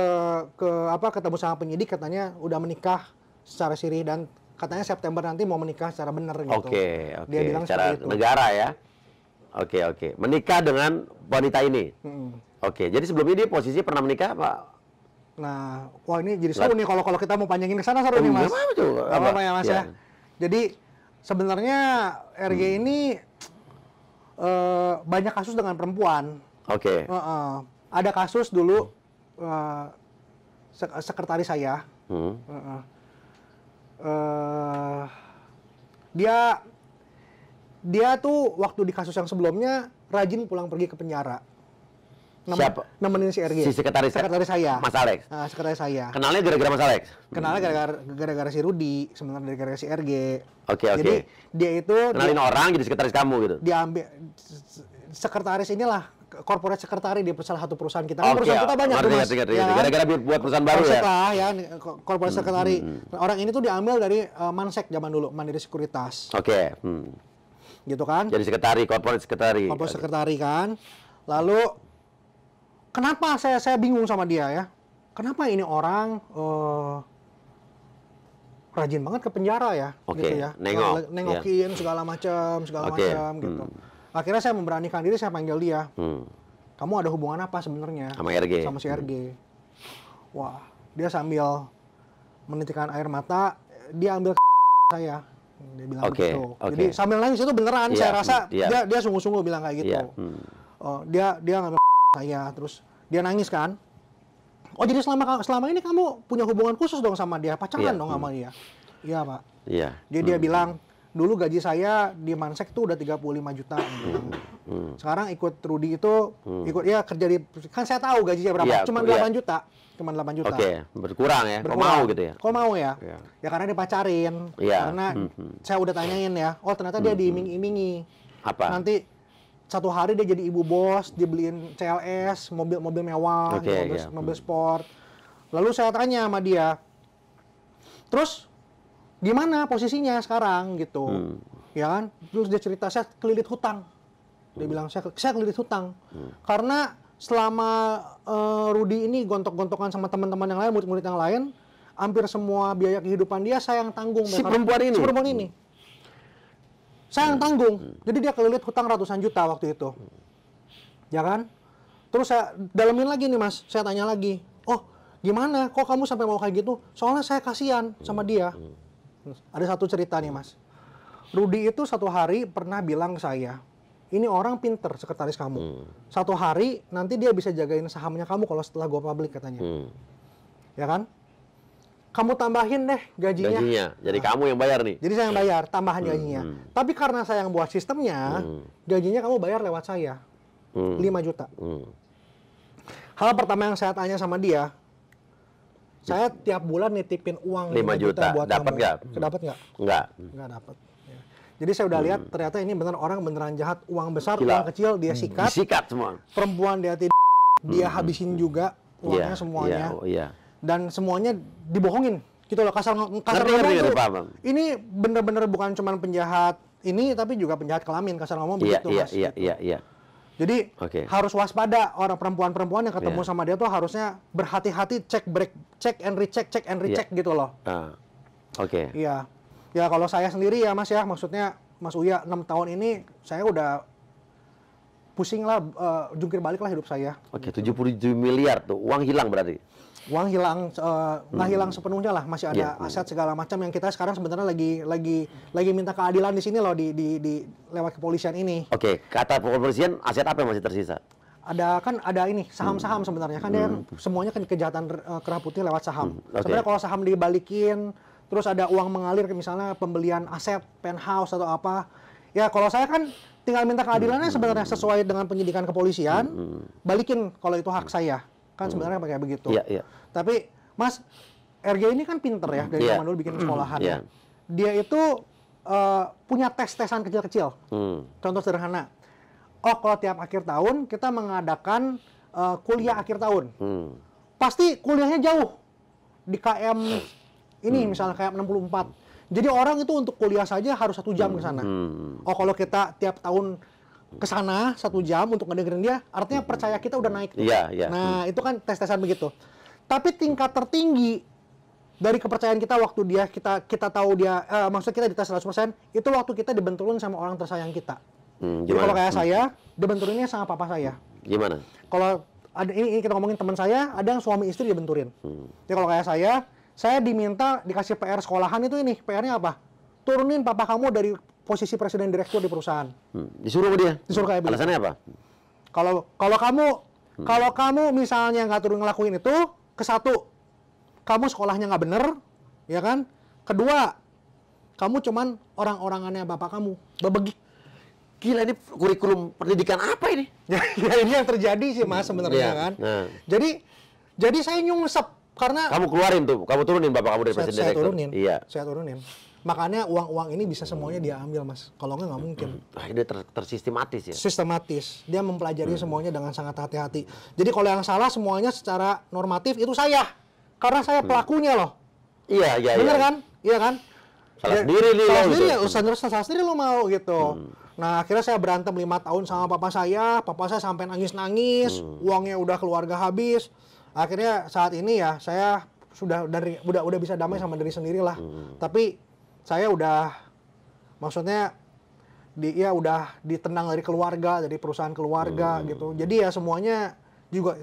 ke apa ketemu sama penyidik katanya udah menikah secara siri dan katanya September nanti mau menikah secara benar gitu. Oke okay, oke. Okay. Dia bilang secara itu. negara ya. Oke okay, oke. Okay. Menikah dengan wanita ini. Hmm. Oke. Okay. Jadi sebelum ini posisi pernah menikah pak Nah, wah ini jadi seru nih kalau kalau kita mau panjangin ke sana seru nih mas. Apa, apa, apa ya mas ya. ya. Jadi sebenarnya RG hmm. ini Eh, banyak kasus dengan perempuan. Oke. Okay. Uh, uh, ada kasus dulu uh, sek sekretaris saya. Hmm. Uh, uh, uh, dia dia tuh waktu di kasus yang sebelumnya rajin pulang pergi ke penjara nemen, siapa nemenin si RG si sekretaris ya? sekretaris saya Mas Alex uh, sekretaris saya kenalnya gara-gara Mas Alex kenalnya gara-gara gara-gara si Rudi sebenarnya gara-gara si RG oke okay, oke okay. jadi dia itu kenalin dia, orang jadi sekretaris kamu gitu diambil sekretaris inilah korporat sekretari di salah satu perusahaan kita. Okay, perusahaan kita banyak tuh mas. Ya kan? Gara-gara ya, gara-gara buat perusahaan baru ya. Lah, ya korporat hmm, sekretari. Hmm, hmm. Nah, Orang ini tuh diambil dari uh, Mansek zaman dulu, Mandiri Sekuritas. Oke. Okay. Hmm. Gitu kan? Jadi sekretari, korporat sekretari. korporat sekretaris sekretari kan. Lalu kenapa saya saya bingung sama dia ya kenapa ini orang uh, rajin banget ke penjara ya okay. gitu ya Nengok. nengokin yeah. segala macam segala okay. macam hmm. gitu akhirnya saya memberanikan diri saya panggil dia hmm. kamu ada hubungan apa sebenarnya sama RG sama si RG hmm. wah dia sambil menitikkan air mata dia ambil saya dia bilang okay. begitu okay. jadi sambil nangis itu beneran yeah. saya rasa yeah. dia dia sungguh-sungguh bilang kayak iya, gitu yeah. hmm. uh, dia dia ngambil saya terus dia nangis kan oh jadi selama selama ini kamu punya hubungan khusus dong sama dia pacaran yeah. dong sama hmm. dia iya pak iya jadi hmm. dia bilang dulu gaji saya di Mansek tuh udah 35 juta hmm. Hmm. sekarang ikut Rudi itu hmm. ikut ya kerja di kan saya tahu gajinya berapa yeah, cuma 8 iya. yeah. juta cuma 8 juta oke okay. berkurang ya berkurang. kok mau gitu ya kok mau ya ya, ya karena dia pacarin iya. karena hmm, hmm. saya udah tanyain ya oh ternyata dia hmm, diiming-imingi apa nanti satu hari dia jadi ibu bos, dibeliin CLS, mobil-mobil mewah, okay, mobil, yeah. mobil sport. Lalu saya tanya sama dia, terus gimana posisinya sekarang gitu, hmm. ya kan? Terus dia cerita saya kelilit hutang. Dia hmm. bilang saya saya kelilit hutang hmm. karena selama uh, Rudi ini gontok-gontokan sama teman-teman yang lain, murid-murid yang lain, hampir semua biaya kehidupan dia saya yang tanggung. Si perempuan ini. Si perempuan ini. Hmm saya yang tanggung. Jadi dia kelilit hutang ratusan juta waktu itu. Ya kan? Terus saya dalemin lagi nih mas, saya tanya lagi. Oh, gimana? Kok kamu sampai mau kayak gitu? Soalnya saya kasihan sama dia. Ada satu cerita nih mas. Rudi itu satu hari pernah bilang ke saya, ini orang pinter sekretaris kamu. Satu hari nanti dia bisa jagain sahamnya kamu kalau setelah gua publik katanya. Hmm. Ya kan? kamu tambahin deh gajinya. Gajinya. Jadi nah. kamu yang bayar nih. Jadi saya yang bayar hmm. tambahan hmm. gajinya. Hmm. Tapi karena saya yang buat sistemnya, hmm. gajinya kamu bayar lewat saya. Hmm. 5 juta. Hmm. Hal pertama yang saya tanya sama dia, saya tiap bulan nitipin uang 5 juta, juta buat dapat nggak? Dapat nggak? Nggak. Nggak dapat. Ya. Jadi saya udah hmm. lihat ternyata ini benar orang beneran jahat uang besar Gila. uang kecil dia hmm. sikat. Sikat semua. Perempuan dia tidak dia hmm. habisin juga iya. uangnya yeah. semuanya. Yeah. Oh, yeah dan semuanya dibohongin gitu loh kasar kasar ngerti, ngomong ngerti, ini bener-bener bukan cuman penjahat ini tapi juga penjahat kelamin kasar ngomong yeah, begitu yeah, mas yeah, gitu. yeah, yeah. Jadi okay. harus waspada orang perempuan-perempuan yang ketemu yeah. sama dia tuh harusnya berhati-hati cek break cek and recheck cek and iya. recheck yeah. gitu loh. Uh, Oke. Okay. Iya. Ya kalau saya sendiri ya Mas ya maksudnya Mas Uya enam tahun ini saya udah pusing lah uh, jungkir balik lah hidup saya. Oke, okay, gitu. 77 miliar tuh uang hilang berarti uang hilang eh, nggak uh, hilang sepenuhnya lah masih ada yeah, iya. aset segala macam yang kita sekarang sebenarnya lagi lagi lagi minta keadilan di sini loh di, di, di lewat kepolisian ini. Oke, okay. kata kepolisian aset apa yang masih tersisa? Ada kan ada ini saham-saham hmm. sebenarnya kan hmm. yang semuanya kan kejahatan uh, kerah putih lewat saham. Hmm, okay. Sebenarnya kalau saham dibalikin terus ada uang mengalir ke misalnya pembelian aset penthouse atau apa. Ya kalau saya kan tinggal minta keadilannya sebenarnya sesuai dengan penyidikan kepolisian, balikin kalau itu hak saya. Kan hmm. sebenarnya pakai begitu. Yeah, yeah. Tapi Mas RG ini kan pinter ya dari yeah. zaman dulu bikin hmm. sekolahan. Yeah. Iya. Dia itu uh, punya tes-tesan kecil-kecil. Hmm. Contoh sederhana. Oh, kalau tiap akhir tahun kita mengadakan uh, kuliah hmm. akhir tahun. Hmm. Pasti kuliahnya jauh. Di KM hmm. ini misalnya KM 64. Jadi orang itu untuk kuliah saja harus satu jam hmm. ke sana. Hmm. Oh, kalau kita tiap tahun ke sana satu jam untuk ngedengerin dia, artinya percaya kita udah naik. Iya, iya. Nah, hmm. itu kan tes-tesan begitu. Tapi tingkat tertinggi dari kepercayaan kita waktu dia kita kita tahu dia uh, eh, maksud kita di tes 100% itu waktu kita dibenturin sama orang tersayang kita. Hmm, gimana? Jadi kalau kayak hmm. saya, dibenturinnya sama papa saya. Gimana? Kalau ada ini, ini kita ngomongin teman saya, ada yang suami istri dibenturin. Hmm. Jadi kalau kayak saya, saya diminta dikasih PR sekolahan itu ini, PR-nya apa? Turunin papa kamu dari posisi presiden direktur di perusahaan. Hmm. Disuruh dia? Disuruh kayak Alasannya apa? Kalau kalau kamu hmm. kalau kamu misalnya nggak turun ngelakuin itu, ke satu kamu sekolahnya nggak bener, ya kan? Kedua, kamu cuman orang-orangannya bapak kamu, bebegik. Gila ini kurikulum pendidikan apa ini? <laughs> Ya, ya ini yang terjadi sih mas hmm, sebenarnya ya. kan. Nah. Jadi jadi saya nyungsep karena kamu keluarin tuh, kamu turunin bapak kamu dari saya, presiden saya direktur. Turunin, iya. Saya turunin. Makanya uang-uang ini bisa semuanya dia ambil, Mas. Kalau enggak nggak mungkin. Hmm. Nah, dia ter tersistematis ya. Sistematis. Dia mempelajari hmm. semuanya dengan sangat hati-hati. Jadi kalau yang salah semuanya secara normatif itu saya. Karena saya hmm. pelakunya loh. Iya, iya, Bener iya. kan? Iya kan? Salah diri sendiri nih salah diri gitu. Sendiri, gitu. urusan urusan salah sendiri lo mau gitu. Hmm. Nah akhirnya saya berantem lima tahun sama papa saya, papa saya sampai nangis-nangis, hmm. uangnya udah keluarga habis. Akhirnya saat ini ya saya sudah dari udah udah bisa damai hmm. sama diri sendiri lah. Hmm. Tapi saya udah maksudnya di ya udah ditenang dari keluarga dari perusahaan keluarga hmm. gitu jadi ya semuanya juga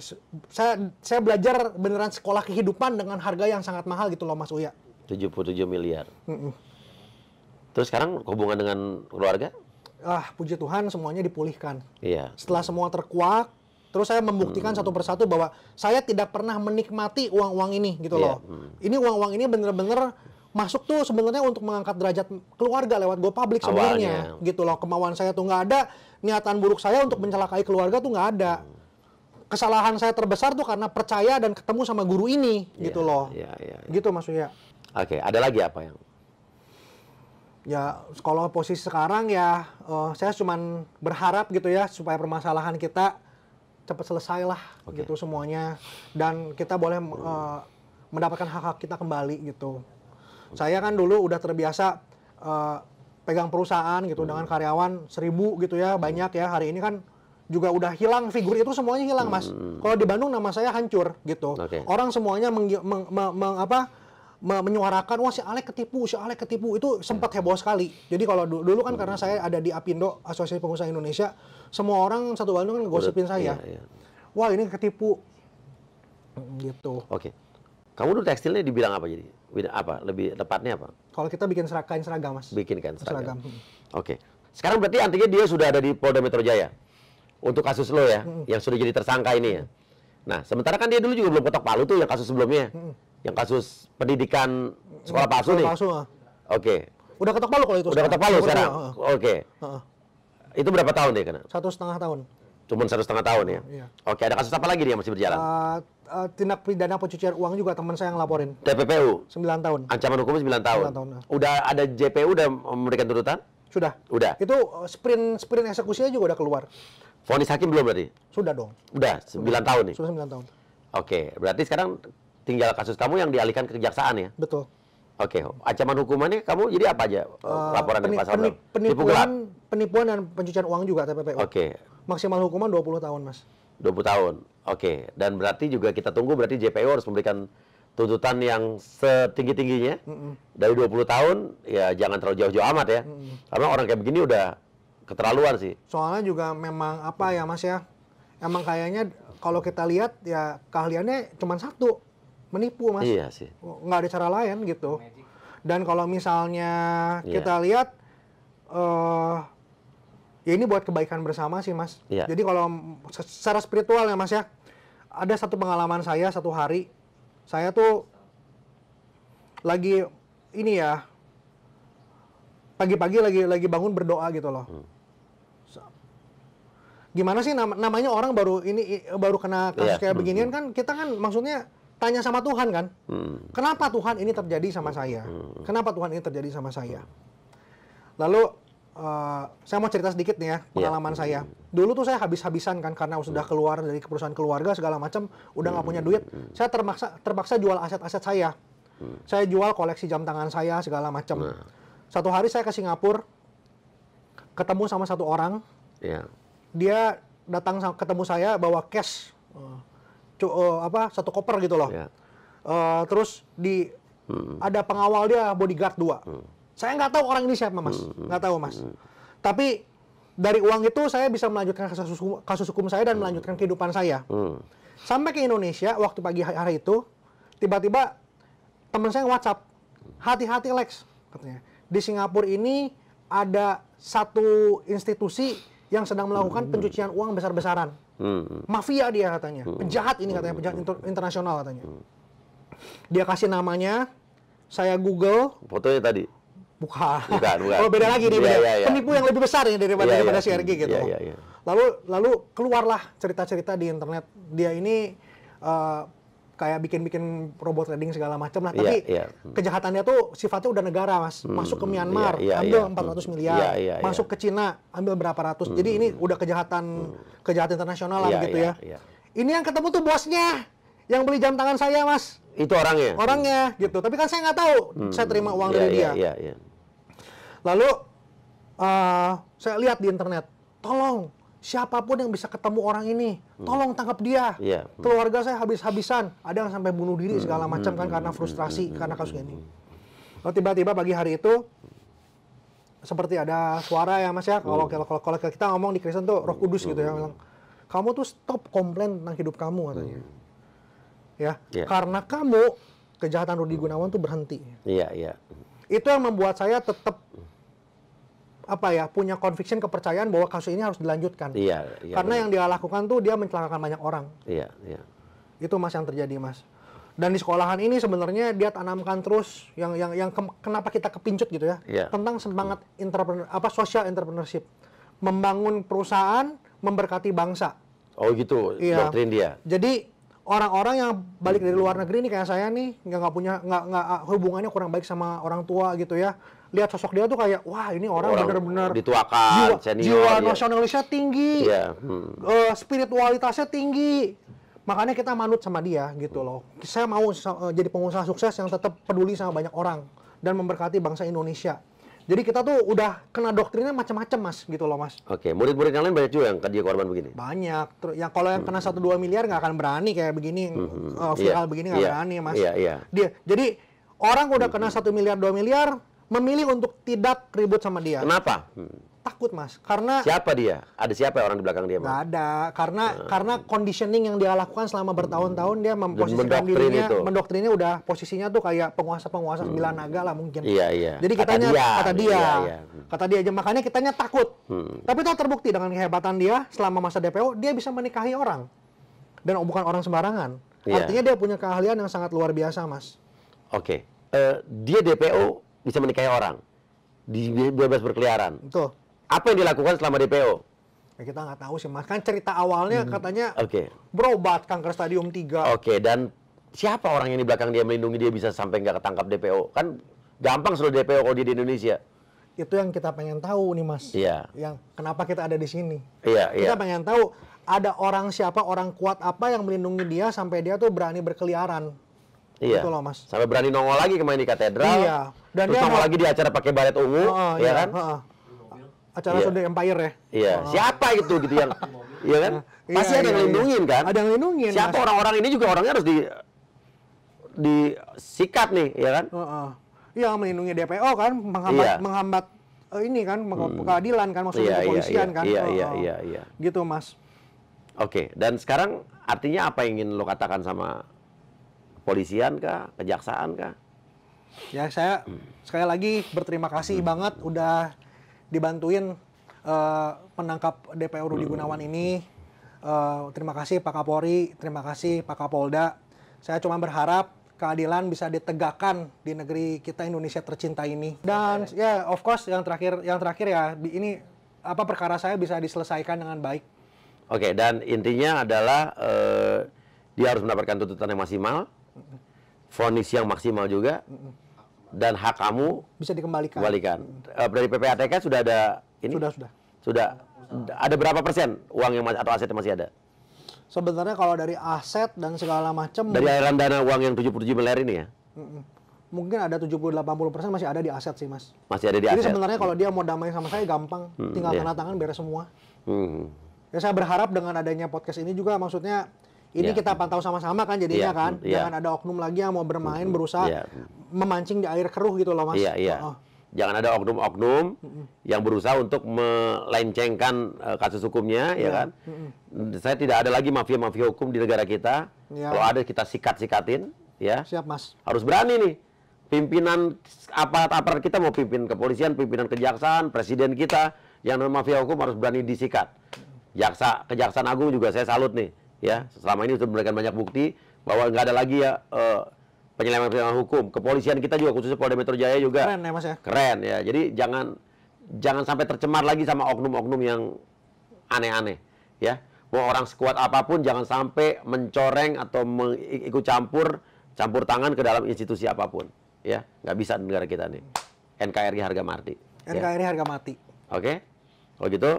saya saya belajar beneran sekolah kehidupan dengan harga yang sangat mahal gitu loh Mas Uya 77 miliar mm -mm. terus sekarang hubungan dengan keluarga ah puji Tuhan semuanya dipulihkan iya setelah semua terkuak terus saya membuktikan hmm. satu persatu bahwa saya tidak pernah menikmati uang-uang ini gitu yeah. loh hmm. ini uang-uang ini bener-bener masuk tuh sebenarnya untuk mengangkat derajat keluarga lewat go public sebenarnya gitu loh kemauan saya tuh nggak ada niatan buruk saya untuk mencelakai keluarga tuh nggak ada hmm. kesalahan saya terbesar tuh karena percaya dan ketemu sama guru ini yeah, gitu iya, loh yeah, yeah, yeah. gitu maksudnya oke ada lagi apa yang ya kalau posisi sekarang ya uh, saya cuman berharap gitu ya supaya permasalahan kita cepat selesai lah okay. gitu semuanya dan kita boleh uh, mendapatkan hak hak kita kembali gitu saya kan dulu udah terbiasa uh, pegang perusahaan gitu hmm. dengan karyawan seribu gitu ya, hmm. banyak ya. Hari ini kan juga udah hilang figur itu semuanya hilang mas. Hmm. Kalau di Bandung nama saya hancur gitu. Okay. Orang semuanya meng, meng, meng, meng apa menyuarakan wah si Alek ketipu, si Alek ketipu itu sempat hmm. heboh sekali. Jadi kalau dulu, dulu kan hmm. karena saya ada di Apindo Asosiasi Pengusaha Indonesia, semua orang satu Bandung kan gosipin saya. Iya, iya. Wah ini ketipu gitu. Oke. Okay. Kamu dulu tekstilnya dibilang apa jadi? apa lebih tepatnya apa? Kalau kita bikin serakain seragam mas. Bikin kan seragam. seragam. Hmm. Oke. Okay. Sekarang berarti artinya dia sudah ada di Polda Metro Jaya untuk kasus lo ya, hmm. yang sudah jadi tersangka ini ya. Nah sementara kan dia dulu juga belum ketok palu tuh yang kasus sebelumnya, hmm. yang kasus pendidikan sekolah palsu sekolah nih. Palsu. Ah. Oke. Okay. Udah ketok palu kalau itu. Udah sekarang. ketok palu sekarang. Ah. Oke. Okay. Itu berapa tahun nih kena? Satu setengah tahun. cuma satu setengah tahun ya. Iya. Oke, ada kasus apa lagi nih yang masih berjalan? Uh, Eh, tindak pidana pencucian uang juga teman saya yang laporin. TPPU? 9 tahun. Ancaman hukumnya 9 tahun. 9 tahun. Ya. Udah ada JPU udah memberikan tuntutan? Sudah. Udah. Itu eh, sprint sprint eksekusinya juga udah keluar. Vonis hakim belum berarti? Sudah dong. Udah 9 sudah. tahun nih. Sudah 9 tahun. Oke, berarti sekarang tinggal kasus kamu yang dialihkan ke kejaksaan ya? Betul. Oke, ancaman hukumannya kamu jadi apa aja uh, laporan penip, pasal penipuan, penipuan dan pencucian uang juga TPPU. Oke. Maksimal hukuman 20 tahun, Mas. 20 tahun. Oke, okay. dan berarti juga kita tunggu berarti JPO e harus memberikan tuntutan yang setinggi-tingginya mm -mm. dari 20 tahun ya jangan terlalu jauh-jauh amat ya. Mm -mm. Karena orang kayak begini udah keterlaluan sih. Soalnya juga memang apa ya Mas ya? Emang kayaknya kalau kita lihat ya keahliannya cuma satu, menipu Mas. Iya sih. Nggak ada cara lain gitu. Dan kalau misalnya yeah. kita lihat uh, ya ini buat kebaikan bersama sih mas. Ya. Jadi kalau secara spiritual ya mas ya, ada satu pengalaman saya satu hari, saya tuh lagi ini ya pagi-pagi lagi lagi bangun berdoa gitu loh. Hmm. Gimana sih nam namanya orang baru ini baru kena iya. kasus yeah. kayak hmm. beginian kan kita kan maksudnya tanya sama Tuhan kan, hmm. kenapa Tuhan ini terjadi sama saya? Hmm. Kenapa Tuhan ini terjadi sama saya? Lalu Eh, saya mau cerita sedikit nih ya iya. pengalaman yeah. saya. Dulu tuh saya habis-habisan kan karena sudah hmm. keluar dari perusahaan keluarga segala macam, udah nggak punya hmm. duit. Saya terpaksa terpaksa jual aset-aset saya. Hmm. Saya jual koleksi jam tangan saya segala macam. Nah. Satu hari saya ke Singapura, ketemu sama satu orang. Yeah. Dia datang ketemu saya bawa cash, eh, cu uh, apa satu koper gitu loh. Yeah. Iya. Uh, terus di hmm. ada pengawal dia bodyguard dua. Hmm saya nggak tahu orang ini siapa mas, hmm, nggak tahu mas. Hmm. Tapi dari uang itu saya bisa melanjutkan kasus hukum, kasus hukum saya dan hmm. melanjutkan kehidupan saya. Sampai ke Indonesia waktu pagi hari itu, tiba-tiba teman saya WhatsApp, hati-hati Lex katanya. Di Singapura ini ada satu institusi yang sedang melakukan pencucian uang besar-besaran. Mafia dia katanya, penjahat ini katanya, penjahat inter internasional katanya. Dia kasih namanya, saya Google. Fotonya tadi. Bukan. Bukan, bukan. Kalau beda lagi nih, iya, beda. Ya, ya, penipu yang lebih besar ya daripada ya, daripada si gitu. Ya, ya, Lalu lalu keluarlah cerita-cerita di internet dia ini uh, kayak bikin-bikin robot trading segala macam lah. Tapi yeah, yeah. kejahatannya tuh sifatnya udah negara mas. Hmm, masuk ke Myanmar yeah, yeah, ambil yeah. Hmm. 400 miliar, yeah, yeah, masuk ke Cina ambil berapa ratus. Hmm, Jadi ini hmm, udah kejahatan hmm. kejahatan internasional lah yeah, gitu yeah, ya. Yeah. Ini yang ketemu tuh bosnya yang beli jam tangan saya mas. Itu orangnya. Orangnya hmm. gitu. Tapi kan saya nggak tahu hmm, saya terima uang yeah, dari yeah, dia. Yeah, yeah. Lalu uh, saya lihat di internet, tolong siapapun yang bisa ketemu orang ini, hmm. tolong tangkap dia. Yeah. Keluarga saya habis-habisan, ada yang sampai bunuh diri hmm. segala macam kan hmm. karena frustrasi karena kasus ini. Lalu tiba-tiba pagi hari itu seperti ada suara ya Mas ya, kalau kalau kalau kalau kita ngomong di Kristen tuh Roh Kudus gitu ya bilang, kamu tuh stop komplain tentang hidup kamu katanya. Ya, yeah. karena kamu kejahatan Rudi Gunawan tuh berhenti. Iya, yeah, iya. Yeah. Itu yang membuat saya tetap apa ya punya conviction kepercayaan bahwa kasus ini harus dilanjutkan. Iya. iya Karena benar. yang dia lakukan tuh dia mencelakakan banyak orang. Iya. Iya. Itu mas yang terjadi mas. Dan di sekolahan ini sebenarnya dia tanamkan terus yang yang yang ke, kenapa kita kepincut gitu ya yeah. tentang semangat hmm. entrepreneur apa social entrepreneurship, membangun perusahaan, memberkati bangsa. Oh gitu iya. doktrin dia. Jadi orang-orang yang balik dari hmm. luar negeri nih kayak saya nih nggak punya nggak hubungannya kurang baik sama orang tua gitu ya lihat sosok dia tuh kayak wah ini orang, benar-benar dituakan jiwa, senior, jiwa iya. tinggi iya. hmm. uh, spiritualitasnya tinggi makanya kita manut sama dia gitu loh saya mau uh, jadi pengusaha sukses yang tetap peduli sama banyak orang dan memberkati bangsa Indonesia jadi kita tuh udah kena doktrinnya macam-macam mas gitu loh mas. Oke, murid-murid yang lain banyak juga yang dia korban begini. Banyak, yang kalau yang kena hmm. satu dua miliar nggak akan berani kayak begini hmm. uh, viral yeah. begini nggak yeah. berani mas. yeah, Yeah. Dia jadi orang udah kena satu miliar dua miliar memilih untuk tidak ribut sama dia. Kenapa? Takut mas, karena siapa dia? Ada siapa orang di belakang dia? Mas? Gak ada, karena nah. karena conditioning yang dia lakukan selama bertahun-tahun dia memposisikan dirinya, itu. mendoktrinnya udah posisinya tuh kayak penguasa-penguasa hmm. sembilan naga lah mungkin. Iya iya. Jadi kata kata dia, kata dia, iya, iya. Hmm. kata dia aja makanya kitanya takut. Hmm. Tapi itu terbukti dengan kehebatan dia selama masa DPO dia bisa menikahi orang dan bukan orang sembarangan. Yeah. Artinya dia punya keahlian yang sangat luar biasa mas. Oke, okay. uh, eh, dia DPO bisa menikahi orang. Di iya. bebas berkeliaran. Betul. Apa yang dilakukan selama DPO? Ya, kita nggak tahu sih, Mas. Kan cerita awalnya hmm. katanya okay. berobat kanker stadium 3. Oke, okay, dan siapa orang yang di belakang dia melindungi dia bisa sampai nggak ketangkap DPO? Kan gampang selalu DPO kalau dia di Indonesia itu yang kita pengen tahu nih mas. Iya. Yeah. Yang kenapa kita ada di sini. Iya. Yeah, kita yeah. pengen tahu ada orang siapa orang kuat apa yang melindungi dia sampai dia tuh berani berkeliaran. Iya. Itu loh mas. Sampai berani nongol lagi kemarin di katedral. Iya. Dan Terus sama lagi di acara pakai baret ungu, oh, ya iya, kan? Oh, acara yeah. Sunday Empire ya. Iya. Oh. Siapa gitu gitu yang <laughs> Iya kan? Iya, Pasti iya, ada yang iya. iya. kan? Ada yang lindungin. Siapa orang-orang ini juga orangnya harus di disikat nih, ya kan? Heeh. Uh, Iya, melindungi DPO kan, menghambat iya. menghambat uh, ini kan hmm. keadilan kan maksudnya iya, iya, kepolisian iya, kan. Iya, iya, iya, iya. Gitu, Mas. Oke, dan sekarang artinya apa yang ingin lo katakan sama kepolisian kah, kejaksaan kah? Ya saya sekali lagi berterima kasih banget udah dibantuin uh, penangkap DPO Rudi Gunawan ini. Uh, terima kasih Pak Kapolri, terima kasih Pak Kapolda. Saya cuma berharap keadilan bisa ditegakkan di negeri kita Indonesia tercinta ini. Dan ya yeah, of course yang terakhir yang terakhir ya ini apa perkara saya bisa diselesaikan dengan baik. Oke, okay, dan intinya adalah uh, dia harus mendapatkan tuntutan yang maksimal, vonis yang maksimal juga. Mm -mm dan hak kamu bisa dikembalikan. Kembalikan. Eh, dari PPATK sudah ada ini? Sudah, sudah. Sudah. Ada berapa persen uang yang atau aset yang masih ada? Sebenarnya kalau dari aset dan segala macam dari aliran dana uang yang 77 miliar ini ya. Mungkin ada Mungkin ada 70-80 persen masih ada di aset sih mas. Masih ada di Jadi aset. Jadi sebenarnya kalau dia mau damai sama saya gampang, hmm, tinggal yeah. tanda tangan beres semua. Hmm. Ya saya berharap dengan adanya podcast ini juga maksudnya ini ya. kita pantau sama-sama kan jadinya ya. kan. ya. Jangan ada oknum lagi yang mau bermain berusaha ya. memancing di air keruh gitu loh Mas. Iya, ya. Oh. Jangan ada oknum-oknum yang berusaha untuk melencengkan eh, kasus hukumnya ya, ya kan. Mm Saya tidak ada lagi mafia-mafia hukum di negara kita. ya. Kalau ada kita sikat-sikatin ya. Siap Mas. Harus berani nih pimpinan aparat-aparat kita mau pimpin kepolisian, pimpinan kejaksaan, presiden kita yang mafia hukum harus berani disikat. Jaksa, kejaksaan agung juga saya salut nih ya selama ini sudah memberikan banyak bukti bahwa nggak ada lagi ya uh, eh, penyelamatan hukum kepolisian kita juga khususnya Polda Metro Jaya juga keren ya mas ya keren ya jadi jangan jangan sampai tercemar lagi sama oknum-oknum yang aneh-aneh ya mau orang sekuat apapun jangan sampai mencoreng atau ikut campur campur tangan ke dalam institusi apapun ya nggak bisa negara kita nih NKRI harga mati NKRI ya. harga mati oke okay? kalau gitu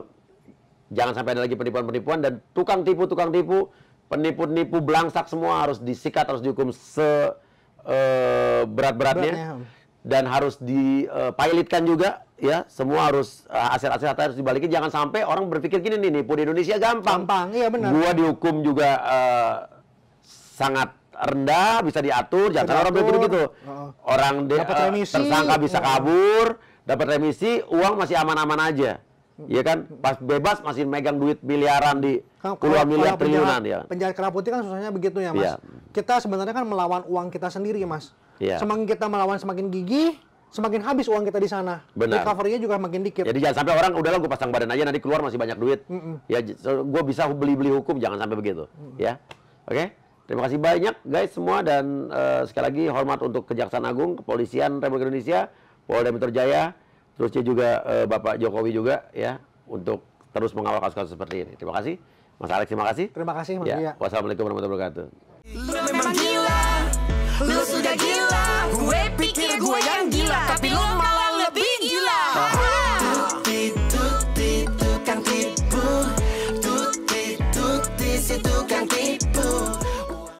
Jangan sampai ada lagi penipuan-penipuan dan tukang tipu-tukang tipu, penipu-nipu belangsak semua harus disikat, harus dihukum se eh, berat-beratnya ya. dan harus dipailitkan eh, juga ya. Semua harus aset eh, aset-aset harus dibalikin jangan sampai orang berpikir gini nih, nipu di Indonesia gampang. Gampang, iya benar. Gua dihukum juga uh, sangat rendah bisa diatur jangan sampai orang berpikir gitu oh. orang uh, tersangka bisa oh. kabur dapat remisi uang masih aman-aman aja Iya kan, pas bebas masih megang duit miliaran di kan, puluhan miliar triliunan ya. Penjahat kerah putih kan susahnya begitu ya, Mas. Ya. Kita sebenarnya kan melawan uang kita sendiri, Mas. Ya. Semakin kita melawan semakin gigih, semakin habis uang kita di sana. Benar. Recovery-nya juga makin dikit. Jadi jangan sampai orang udahlah gue pasang badan aja nanti keluar masih banyak duit. Mm -mm. Ya gue bisa beli-beli hukum, jangan sampai begitu. Mm -mm. Ya. Oke. Okay? Terima kasih banyak guys semua dan uh, sekali lagi hormat untuk Kejaksaan Agung, Kepolisian Republik Indonesia, Polda Metro Jaya Terus juga eh, Bapak Jokowi juga ya untuk terus mengawal kasus-kasus seperti ini. Terima kasih. Mas Alex, terima kasih. Terima kasih, Mas ya. Wassalamualaikum warahmatullahi wabarakatuh. Lu memang gila, lu sudah gila, gue pikir gue yang gila, tapi lu mau.